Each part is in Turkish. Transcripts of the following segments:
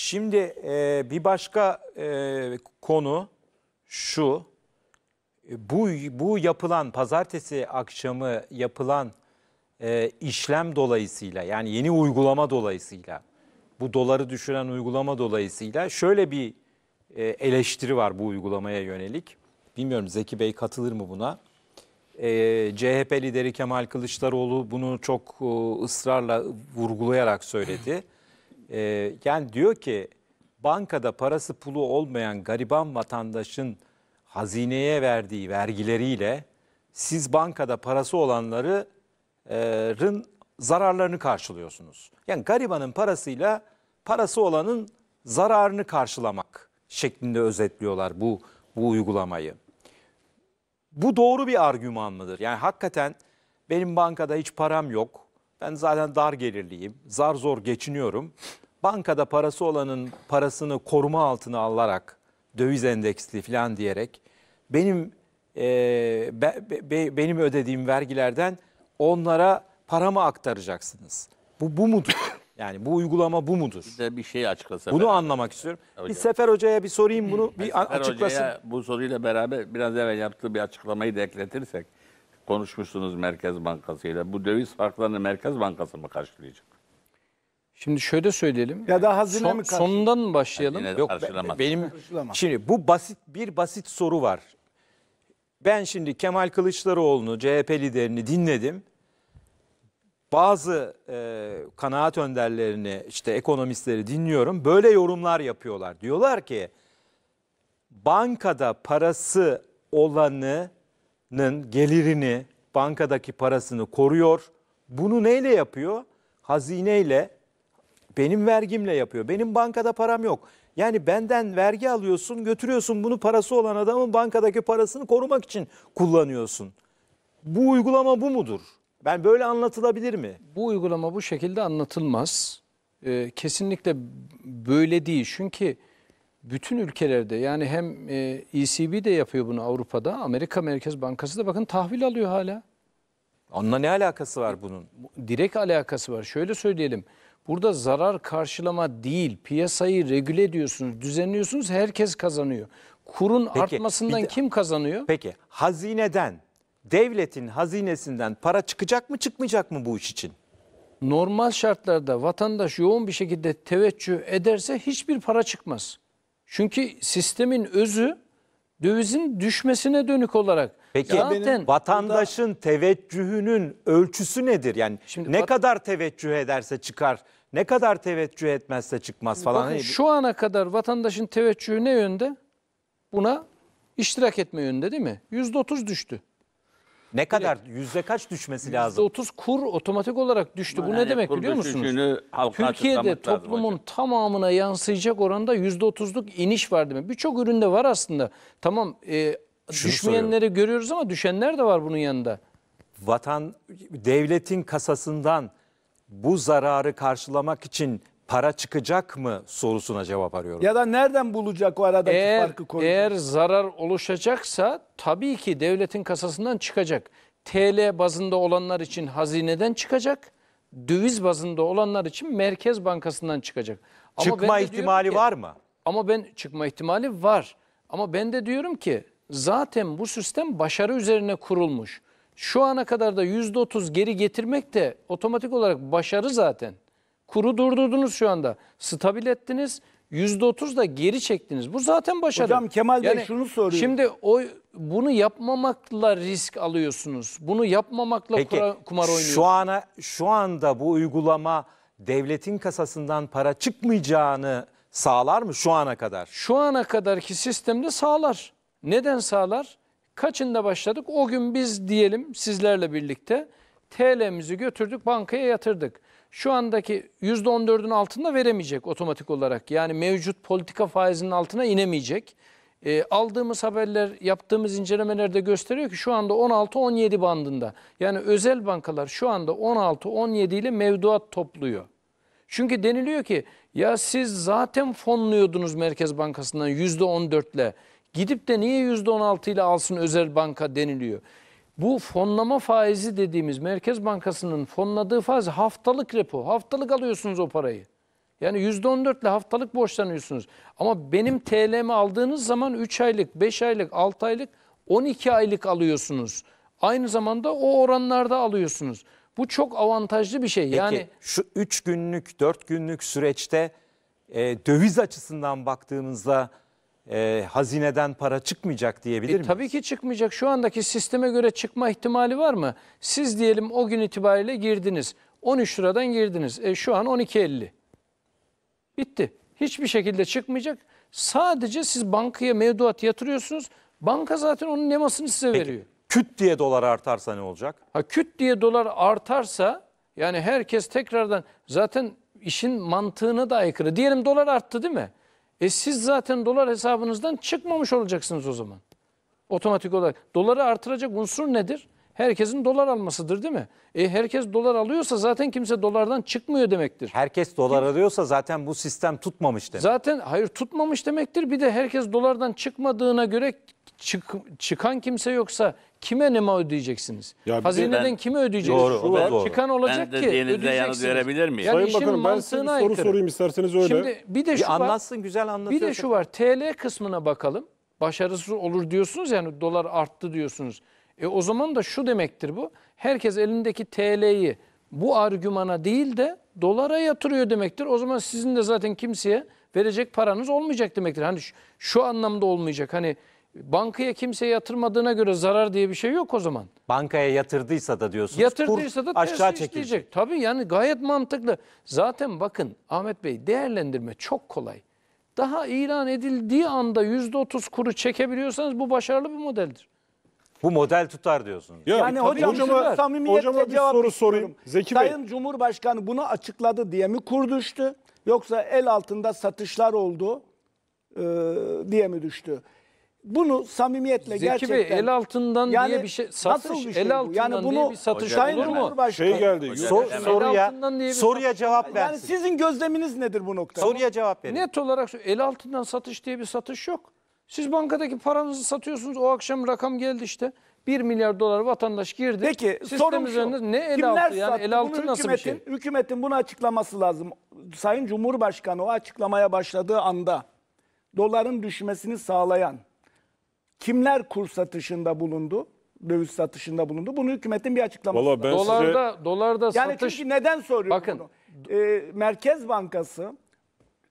Şimdi e, bir başka e, konu şu. E, bu, bu yapılan pazartesi akşamı yapılan e, işlem dolayısıyla yani yeni uygulama dolayısıyla bu doları düşüren uygulama dolayısıyla şöyle bir e, eleştiri var bu uygulamaya yönelik. Bilmiyorum Zeki Bey katılır mı buna? E, CHP lideri Kemal Kılıçdaroğlu bunu çok e, ısrarla vurgulayarak söyledi. E, yani diyor ki bankada parası pulu olmayan gariban vatandaşın hazineye verdiği vergileriyle siz bankada parası olanların e, zararlarını karşılıyorsunuz. Yani garibanın parasıyla parası olanın zararını karşılamak şeklinde özetliyorlar bu bu uygulamayı. Bu doğru bir argüman mıdır? Yani hakikaten benim bankada hiç param yok. Ben zaten dar gelirliyim, zar zor geçiniyorum. Bankada parası olanın parasını koruma altına alarak, döviz endeksli falan diyerek benim e, be, be, benim ödediğim vergilerden onlara paramı aktaracaksınız? Bu bu mudur? Yani bu uygulama bu mudur? Size bir şey açıklasa. Bunu anlamak istiyorum. Hocam. Bir Sefer Hoca'ya bir sorayım bunu bir Sefer açıklasın. Hoca'ya bu soruyla beraber biraz evvel yaptığı bir açıklamayı da ekletirsek konuşmuşsunuz Merkez Bankası ile. Bu döviz farklarını Merkez Bankası mı karşılayacak? Şimdi şöyle söyleyelim. Ya da hazine Son, mi karşı? Sonundan mı başlayalım? Hazine Yok karşılamaz. benim karşılamaz. şimdi bu basit bir basit soru var. Ben şimdi Kemal Kılıçdaroğlu'nu CHP liderini dinledim. Bazı e, kanaat önderlerini işte ekonomistleri dinliyorum. Böyle yorumlar yapıyorlar. Diyorlar ki bankada parası olanı Nın gelirini, bankadaki parasını koruyor. Bunu neyle yapıyor? Hazineyle, benim vergimle yapıyor. Benim bankada param yok. Yani benden vergi alıyorsun, götürüyorsun bunu parası olan adamın bankadaki parasını korumak için kullanıyorsun. Bu uygulama bu mudur? Ben böyle anlatılabilir mi? Bu uygulama bu şekilde anlatılmaz. Ee, kesinlikle böyle değil. Çünkü bütün ülkelerde yani hem ECB e de yapıyor bunu Avrupa'da, Amerika Merkez Bankası da bakın tahvil alıyor hala. Onunla ne alakası var bunun? Direkt alakası var. Şöyle söyleyelim. Burada zarar karşılama değil, piyasayı regüle ediyorsunuz, düzenliyorsunuz, herkes kazanıyor. Kurun peki, artmasından de, kim kazanıyor? Peki, hazineden, devletin hazinesinden para çıkacak mı çıkmayacak mı bu iş için? Normal şartlarda vatandaş yoğun bir şekilde teveccüh ederse hiçbir para çıkmaz. Çünkü sistemin özü dövizin düşmesine dönük olarak. Peki zaten benim vatandaşın burada... teveccühünün ölçüsü nedir? Yani Şimdi ne kadar teveccüh ederse çıkar, ne kadar teveccüh etmezse çıkmaz falan. Bakın, hani şu ana kadar vatandaşın teveccühü ne yönde? Buna iştirak etme yönde değil mi? %30 düştü. Ne kadar yüzde kaç düşmesi lazım? %30 kur otomatik olarak düştü. Bu ne demek biliyor musunuz? Türkiye'de toplumun hocam. tamamına yansıyacak oranda yüzde %30'luk iniş var demek. Birçok üründe var aslında. Tamam e, düşmeyenleri görüyoruz ama düşenler de var bunun yanında. Vatan devletin kasasından bu zararı karşılamak için para çıkacak mı sorusuna cevap arıyorum. Ya da nereden bulacak o aradaki farkı koruyacak? Eğer zarar oluşacaksa tabii ki devletin kasasından çıkacak. TL bazında olanlar için hazineden çıkacak. Döviz bazında olanlar için Merkez Bankası'ndan çıkacak. Ama çıkma ihtimali ki, var mı? Ama ben çıkma ihtimali var. Ama ben de diyorum ki zaten bu sistem başarı üzerine kurulmuş. Şu ana kadar da %30 geri getirmek de otomatik olarak başarı zaten. Kuru durdurdunuz şu anda. Stabil ettiniz. %30 da geri çektiniz. Bu zaten başarı. Hocam Kemal Bey yani, şunu soruyor. Şimdi o bunu yapmamakla risk alıyorsunuz. Bunu yapmamakla Peki, kura, kumar oynuyorsunuz. Şu ana şu anda bu uygulama devletin kasasından para çıkmayacağını sağlar mı şu ana kadar? Şu ana kadarki sistemde sağlar. Neden sağlar? Kaçında başladık? O gün biz diyelim sizlerle birlikte TL'mizi götürdük bankaya yatırdık şu andaki %14'ün altında veremeyecek otomatik olarak. Yani mevcut politika faizinin altına inemeyecek. E, aldığımız haberler, yaptığımız incelemelerde gösteriyor ki şu anda 16-17 bandında. Yani özel bankalar şu anda 16-17 ile mevduat topluyor. Çünkü deniliyor ki ya siz zaten fonluyordunuz Merkez Bankası'ndan %14 ile. Gidip de niye %16 ile alsın özel banka deniliyor. Bu fonlama faizi dediğimiz Merkez Bankası'nın fonladığı faiz haftalık repo. Haftalık alıyorsunuz o parayı. Yani %14 ile haftalık borçlanıyorsunuz. Ama benim TL'mi aldığınız zaman 3 aylık, 5 aylık, 6 aylık, 12 aylık alıyorsunuz. Aynı zamanda o oranlarda alıyorsunuz. Bu çok avantajlı bir şey. Peki yani, şu 3 günlük, 4 günlük süreçte e, döviz açısından baktığımızda e, hazineden para çıkmayacak diyebilir e, Tabii ki çıkmayacak. Şu andaki sisteme göre çıkma ihtimali var mı? Siz diyelim o gün itibariyle girdiniz. 13 liradan girdiniz. E, şu an 12.50. Bitti. Hiçbir şekilde çıkmayacak. Sadece siz bankaya mevduat yatırıyorsunuz. Banka zaten onun nemasını size Peki, veriyor. Küt diye dolar artarsa ne olacak? Ha küt diye dolar artarsa yani herkes tekrardan zaten işin mantığına da aykırı. Diyelim dolar arttı değil mi? E siz zaten dolar hesabınızdan çıkmamış olacaksınız o zaman. Otomatik olarak. Doları artıracak unsur nedir? Herkesin dolar almasıdır değil mi? E herkes dolar alıyorsa zaten kimse dolardan çıkmıyor demektir. Herkes dolar Kim? alıyorsa zaten bu sistem tutmamış demek. Zaten hayır tutmamış demektir. Bir de herkes dolardan çıkmadığına göre çık, çıkan kimse yoksa kime ne mal ödeyeceksiniz? Ya Hazineden ben, kime ödeyeceksiniz? Doğru, doğru. Çıkan olacak ben ki ödeyeceksiniz. yanıt verebilir miyim? Yani Sayın Bakanım ben size bir soru aykırı. sorayım isterseniz öyle. Şimdi bir de şu bir var, güzel anlatıyor. Bir de şu var TL kısmına bakalım. Başarısız olur diyorsunuz yani dolar arttı diyorsunuz. E o zaman da şu demektir bu. Herkes elindeki TL'yi bu argümana değil de dolara yatırıyor demektir. O zaman sizin de zaten kimseye verecek paranız olmayacak demektir. Hani şu, şu anlamda olmayacak. Hani Bankaya kimse yatırmadığına göre zarar diye bir şey yok o zaman. Bankaya yatırdıysa da diyorsunuz. Yatırdıysa da aşağı çekilecek. Tabii yani gayet mantıklı. Zaten bakın Ahmet Bey değerlendirme çok kolay. Daha ilan edildiği anda %30 kuru çekebiliyorsanız bu başarılı bir modeldir. Bu model tutar diyorsunuz. Ya, yani hocam hocama, samimiyetle hocama bir soru sorayım. Zeki Sayın Bey. Cumhurbaşkanı bunu açıkladı diye mi kur düştü? Yoksa el altında satışlar oldu e, diye mi düştü? bunu samimiyetle Zeki gerçekten... Zeki Bey el altından yani, diye bir şey satış, nasıl bir şey el altından yani bunu, diye bir satış Sayın olur mu? Şey geldi. Sor, soruya, soruya cevap versin. Yani sizin gözleminiz nedir bu noktada? Soruya cevap verin. Net olarak el altından satış diye bir satış yok. Siz bankadaki paranızı satıyorsunuz. O akşam rakam geldi işte. 1 milyar dolar vatandaş girdi. Peki sorum şu. Ne el kimler altı yani el altı nasıl bir şey? Hükümetin bunu açıklaması lazım. Sayın Cumhurbaşkanı o açıklamaya başladığı anda doların düşmesini sağlayan kimler kur satışında bulundu? Döviz satışında bulundu. Bunu hükümetin bir açıklaması Vallahi var. ben Dolarda dolarda Yani satış çünkü neden soruyorum Bakın. bunu? Ee, Merkez Bankası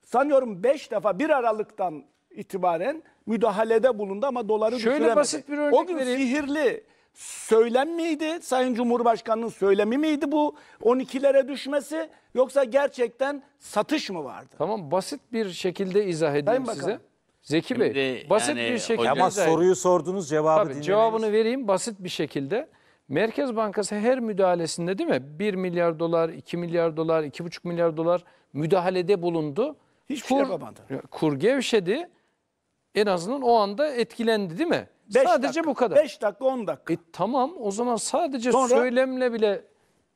sanıyorum 5 defa 1 Aralık'tan itibaren müdahalede bulundu ama doları Şöyle düşüremedi. basit bir örnek O gün vereyim. sihirli söylem miydi? Sayın Cumhurbaşkanı'nın söylemi miydi bu 12'lere düşmesi yoksa gerçekten satış mı vardı? Tamam basit bir şekilde izah edeyim Sayın Bakanım. size. Zeki Şimdi Bey basit yani bir şekilde... Ama soruyu sordunuz cevabı tabii, Cevabını vereyim basit bir şekilde. Merkez Bankası her müdahalesinde değil mi? 1 milyar dolar, 2 milyar dolar, 2,5 milyar dolar müdahalede bulundu. Hiçbir şey kur, şey yapamadı. Kur gevşedi. En azından o anda etkilendi değil mi? Beş sadece dakika, bu kadar. 5 dakika 10 dakika. E, tamam o zaman sadece Sonra, söylemle bile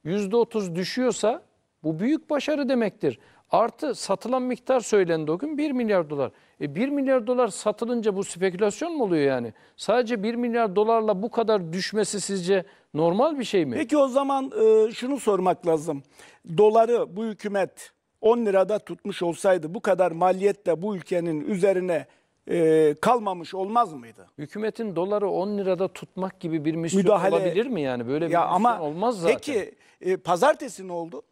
%30 düşüyorsa bu büyük başarı demektir. Artı satılan miktar söylendi o gün 1 milyar dolar. E 1 milyar dolar satılınca bu spekülasyon mu oluyor yani? Sadece 1 milyar dolarla bu kadar düşmesi sizce normal bir şey mi? Peki o zaman e, şunu sormak lazım. Doları bu hükümet 10 lirada tutmuş olsaydı bu kadar maliyet de bu ülkenin üzerine e, kalmamış olmaz mıydı? Hükümetin doları 10 lirada tutmak gibi bir misyon Müdahale, olabilir mi yani? Böyle bir ya misyon ama olmaz zaten. Peki e, pazartesi ne oldu?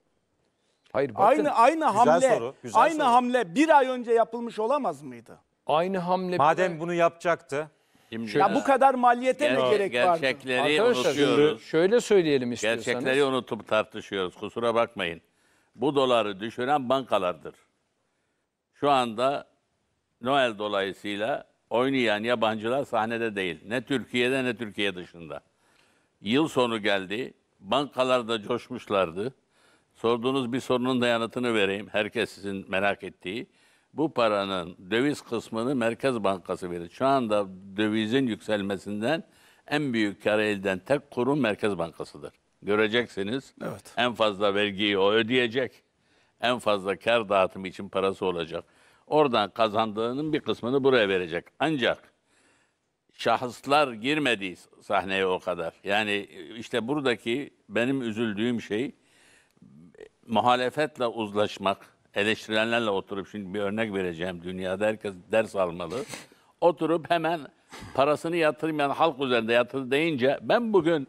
Hayır bakın. Aynı aynı güzel hamle soru, güzel aynı soru. hamle bir ay önce yapılmış olamaz mıydı? Aynı hamle. Madem bunu yapacaktı. Şimdi Ya bu kadar maliyete mi Ger- gerek vardı? gerçekleri Arkadaşlar şimdi unutuyoruz. şöyle söyleyelim istiyorsanız. Gerçekleri unutup tartışıyoruz. Kusura bakmayın. Bu doları düşüren bankalardır. Şu anda Noel dolayısıyla oynayan yabancılar sahnede değil. Ne Türkiye'de ne Türkiye dışında. Yıl sonu geldi. Bankalar da coşmuşlardı. Sorduğunuz bir sorunun da yanıtını vereyim. Herkes sizin merak ettiği. Bu paranın döviz kısmını Merkez Bankası verir. Şu anda dövizin yükselmesinden en büyük kar elden tek kurum Merkez Bankası'dır. Göreceksiniz. Evet. En fazla vergiyi o ödeyecek. En fazla kar dağıtımı için parası olacak. Oradan kazandığının bir kısmını buraya verecek. Ancak şahıslar girmedi sahneye o kadar. Yani e, işte buradaki benim üzüldüğüm şey muhalefetle uzlaşmak, eleştirenlerle oturup şimdi bir örnek vereceğim. Dünyada herkes ders almalı. Oturup hemen parasını yatırmayan halk üzerinde yatır deyince ben bugün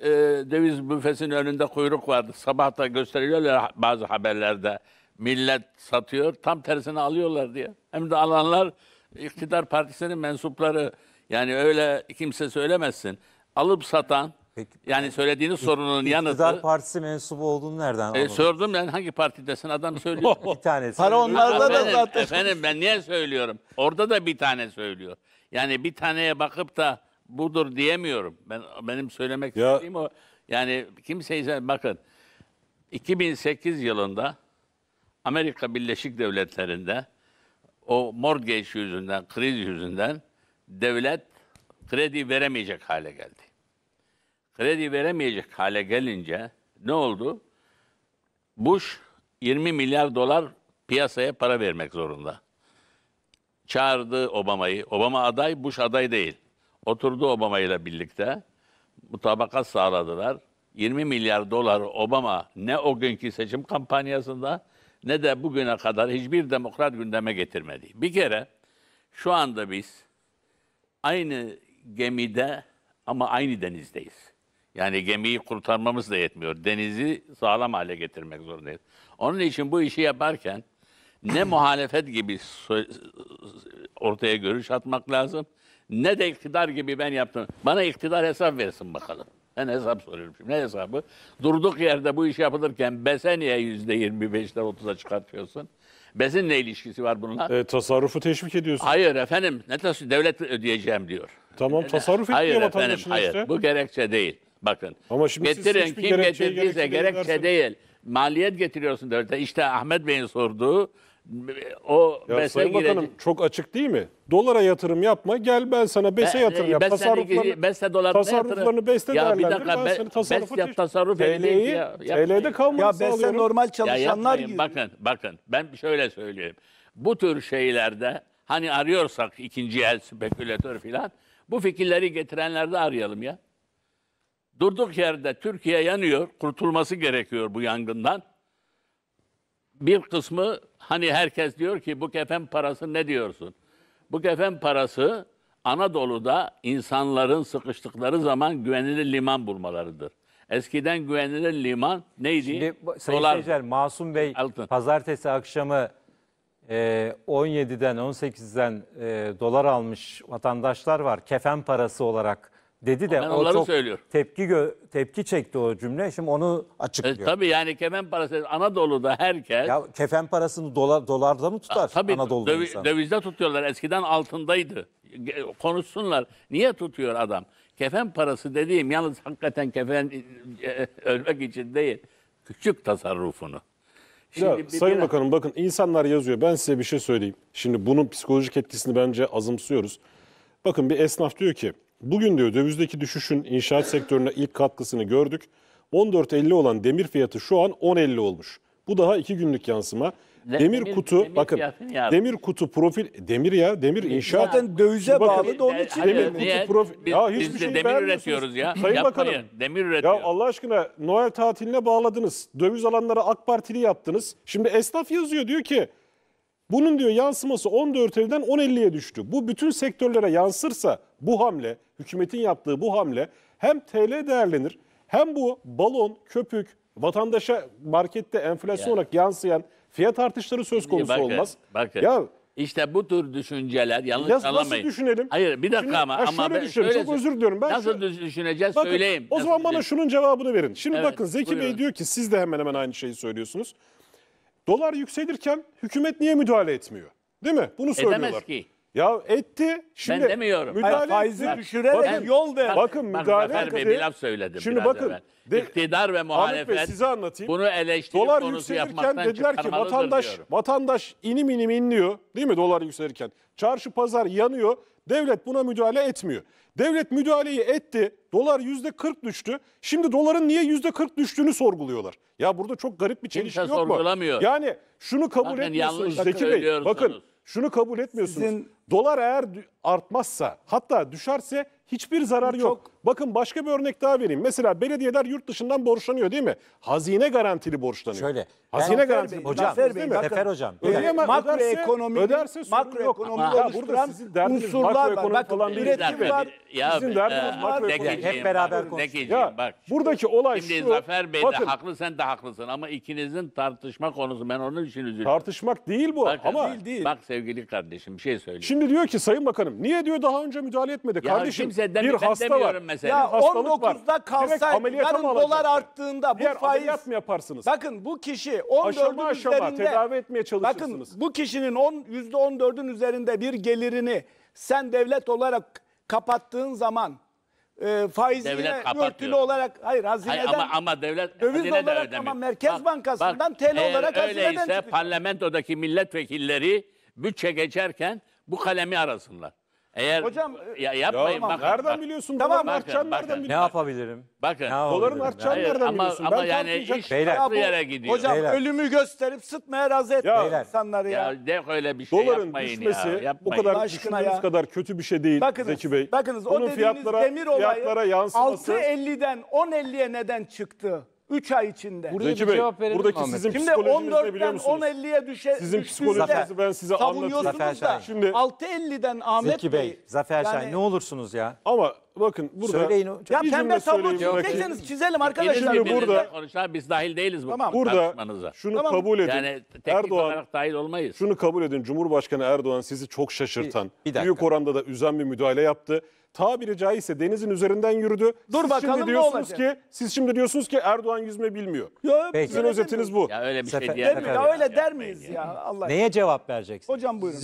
e, döviz büfesinin önünde kuyruk vardı. Sabahta gösteriyorlar bazı haberlerde. Millet satıyor, tam tersini alıyorlar diye. Hem de alanlar iktidar partisinin mensupları. Yani öyle kimse söylemesin. Alıp satan Peki, yani e, söylediğiniz sorunun yanıtı. İktidar partisi mensubu olduğunu nereden E, sordum ben hangi partidesin adam söylüyor. bir tane. Para onlarda da zaten. Efendim ben niye söylüyorum? Orada da bir tane söylüyor. Yani bir taneye bakıp da budur diyemiyorum. Ben benim söylemek ya. istediğim o. Yani kimseyi bakın 2008 yılında Amerika Birleşik Devletleri'nde o mortgage yüzünden, kriz yüzünden devlet kredi veremeyecek hale geldi kredi veremeyecek hale gelince ne oldu? Bush 20 milyar dolar piyasaya para vermek zorunda. Çağırdı Obama'yı. Obama aday, Bush aday değil. Oturdu Obama ile birlikte. Mutabakat sağladılar. 20 milyar doları Obama ne o günkü seçim kampanyasında ne de bugüne kadar hiçbir demokrat gündeme getirmedi. Bir kere şu anda biz aynı gemide ama aynı denizdeyiz. Yani gemiyi kurtarmamız da yetmiyor. Denizi sağlam hale getirmek zorundayız. Onun için bu işi yaparken ne muhalefet gibi ortaya görüş atmak lazım ne de iktidar gibi ben yaptım. Bana iktidar hesap versin bakalım. Ben hesap soruyorum şimdi. Ne hesabı? Durduk yerde bu iş yapılırken BES'e niye %25'ler 30'a çıkartıyorsun? BES'in ne ilişkisi var bununla? E, tasarrufu teşvik ediyorsun. Hayır efendim. Ne tasarruf? Devlet ödeyeceğim diyor. Tamam tasarruf etmiyor vatandaşın efendim, işte. Hayır bu gerekçe değil. Bakın. Ama şimdi getirin siz kim şey getirdiyse şey gerekçe değil. Maliyet getiriyorsun devlete. İşte Ahmet Bey'in sorduğu o ya BES'e Sayın Bakanım çok açık değil mi? Dolara yatırım yapma gel ben sana BES'e e, yatırım yap. BES'e tasarruflarını, BES'e dolar tasarruflarını BES'te ya bir dakika, ben sana tasarrufu BES yap, tasarruf TL'yi, ya, TL'de kalmanı ya BES'e normal çalışanlar ya Bakın, bakın ben şöyle söyleyeyim. Bu tür şeylerde hani arıyorsak ikinci el spekülatör filan bu fikirleri getirenlerde arayalım ya. Durduk yerde Türkiye yanıyor, kurtulması gerekiyor bu yangından. Bir kısmı hani herkes diyor ki bu kefen parası ne diyorsun? Bu kefen parası Anadolu'da insanların sıkıştıkları zaman güvenilir liman bulmalarıdır. Eskiden güvenilir liman neydi? Şimdi, Sayın Dolar. Seyirciler, Masum Bey Altın. pazartesi akşamı e, 17'den 18'den e, dolar almış vatandaşlar var. Kefen parası olarak dedi de o onları çok söylüyorum. tepki gö- tepki çekti o cümle. Şimdi onu E, açıklıyor. tabii yani kefen parası Anadolu'da herkes Ya kefen parasını dolar dolarda mı tutar tabii Anadolu'da dövi- insan? dövizde tutuyorlar. Eskiden altındaydı. Konuşsunlar. Niye tutuyor adam? Kefen parası dediğim yalnız hakikaten kefen e, e, ölmek için değil. Küçük tasarrufunu. Ya, bir- Sayın bir- Bakanım bakın insanlar yazıyor. Ben size bir şey söyleyeyim. Şimdi bunun psikolojik etkisini bence azımsıyoruz. Bakın bir esnaf diyor ki Bugün diyor dövizdeki düşüşün inşaat sektörüne ilk katkısını gördük. 14.50 olan demir fiyatı şu an 10.50 olmuş. Bu daha iki günlük yansıma. Demir, demir kutu demir bakın demir kutu profil demir ya demir inşaat zaten dövize bakın, bağlı da onun için demir kutu profil biz, ya hiçbir biz şey demir üretiyoruz ya. Sayın Yapmayın, Bakanım demir üretiyor. Ya Allah aşkına Noel tatiline bağladınız. Döviz alanlara AK Partili yaptınız. Şimdi esnaf yazıyor diyor ki bunun diyor yansıması 14 elden 10.50'ye düştü. Bu bütün sektörlere yansırsa bu hamle, hükümetin yaptığı bu hamle hem TL değerlenir hem bu balon, köpük, vatandaşa markette enflasyon yani. olarak yansıyan fiyat artışları söz konusu bakın, olmaz. Bakın. Ya işte bu tür düşünceler yanlış ya, anlamayın. Nasıl düşünelim? Hayır bir dakika Şimdi, ama. şöyle ama ben, düşünelim. Şöyle, Çok özür diliyorum. Ben nasıl şöyle, düşüneceğiz bakın, söyleyeyim. O zaman bana şunun cevabını verin. Şimdi evet, bakın Zeki buyurun. Bey diyor ki siz de hemen hemen aynı şeyi söylüyorsunuz. Dolar yükselirken hükümet niye müdahale etmiyor? Değil mi? Bunu söylüyorlar. Edemez ki. Ya etti. Şimdi ben demiyorum. Müdahale Hayır, faizi düşürerek bakın, yol ver. Bak, bakın bak, müdahale bak, bir laf söyledim. Şimdi bakın. Evvel. De, İktidar ve muhalefet Bey, size anlatayım. bunu eleştirip dolar konusu yükselirken dediler ki vatandaş diyorum. vatandaş inim inim inliyor. Değil mi dolar yükselirken? Çarşı pazar yanıyor. Devlet buna müdahale etmiyor. Devlet müdahaleyi etti. Dolar yüzde %40 düştü. Şimdi doların niye yüzde %40 düştüğünü sorguluyorlar. Ya burada çok garip bir çelişki Kimse yok mu? Yani şunu kabul Zaten etmiyorsunuz Zeki Bey. Bakın şunu kabul etmiyorsunuz. Sizin... Dolar eğer artmazsa hatta düşerse Hiçbir zarar çok... yok. Bakın başka bir örnek daha vereyim. Mesela belediyeler yurt dışından borçlanıyor değil mi? Hazine garantili borçlanıyor. Şöyle. Hazine garantili Hocam. borçlanıyor Zafer değil Bey, mi? Zafer Hocam. Ödeyemez, makroekonomi, öderse makroekonomi oluşturan unsurlar var. Bakın, falan değil. Üretim var. Ya, sizin derdiniz e, makroekonomi. Hep beraber konuşuyoruz. Ya, bak, buradaki olay şimdi şu. Şimdi Zafer Bey bakın, de haklı sen de haklısın ama ikinizin tartışma konusu ben onun için üzülüyorum. Tartışmak değil bu bakın, ama. Değil, değil. Bak sevgili kardeşim bir şey söyleyeyim. Şimdi diyor ki Sayın Bakanım niye diyor daha önce müdahale etmedi kardeşim? kimse demi, bir ben hasta demiyorum var. mesela. Ya hastalık 19'da kalsaydı yarın dolar arttığında bu Diğer faiz... mı yaparsınız? Bakın bu kişi 14'ün aşama aşama üzerinde... tedavi etmeye çalışırsınız. Bakın bu kişinin 10, %14'ün üzerinde bir gelirini sen devlet olarak kapattığın zaman e, faizine devlet örtülü olarak hayır hazineden hayır, ama, ama devlet döviz hazine olarak de ama Merkez bak, Bankası'ndan bak, TL olarak öyleyse hazineden öyleyse parlamentodaki milletvekilleri bütçe geçerken bu kalemi arasınlar. Eğer Hocam, ya yapmayın Ya, bak, nereden bak, biliyorsun? Tamam, Doların bakın, artacağını bakın. nereden Ne yapabilirim? Bakın. Ne yapabilirim? Doların artacağını Hayır, nereden ama, biliyorsun? ama Ben yani tartmayacak- iş Beyler. farklı yere gidiyor. Hocam Beyler. ölümü gösterip sıtmaya razı etmeyin Beyler. insanları ya. ya de öyle bir şey Doların yapmayın düşmesi ya. o Yapmayın. kadar Aşkına ya. kadar kötü bir şey değil Bakınız, Zeki Bey. bakınız o Bunun dediğiniz fiyatlara, demir olayı fiyatlara 6.50'den 10.50'ye neden çıktı? 3 ay içinde. Buraya Zeki bir cevap verelim buradaki mi Ahmet? sizin Şimdi psikolojiniz ne biliyor 14'ten 10.50'ye düşe Sizin düştüğünüzde psikolojinizi ben size savunuyorsunuz da Zafer Şahin. Şimdi- 6.50'den Ahmet Zeki Bey, Bey, Zafer Şahin ne olursunuz ya. Ama bakın burada Söyleyin o- Ya pembe tablo söyleyeyim. çizelim arkadaşlar. Şimdi burada- burada konuşan biz dahil değiliz bu Tamam. Burada şunu Tamam. kabul edin. yani teknik Erdoğan olarak dahil olmayız. şunu kabul edin. Cumhurbaşkanı Erdoğan sizi çok şaşırtan, Bir- bir büyük oranda da üzen bir müdahale yaptı tabiri caizse denizin üzerinden yürüdü. Dur siz bakalım şimdi diyorsunuz olacak? ki siz şimdi diyorsunuz ki Erdoğan yüzme bilmiyor. Ya Peki. sizin özetiniz bu. Ya öyle bir şey Sefer, şey diye. Der Ya öyle der miyiz ya? Allah Neye cevap vereceksin? Hocam buyurun.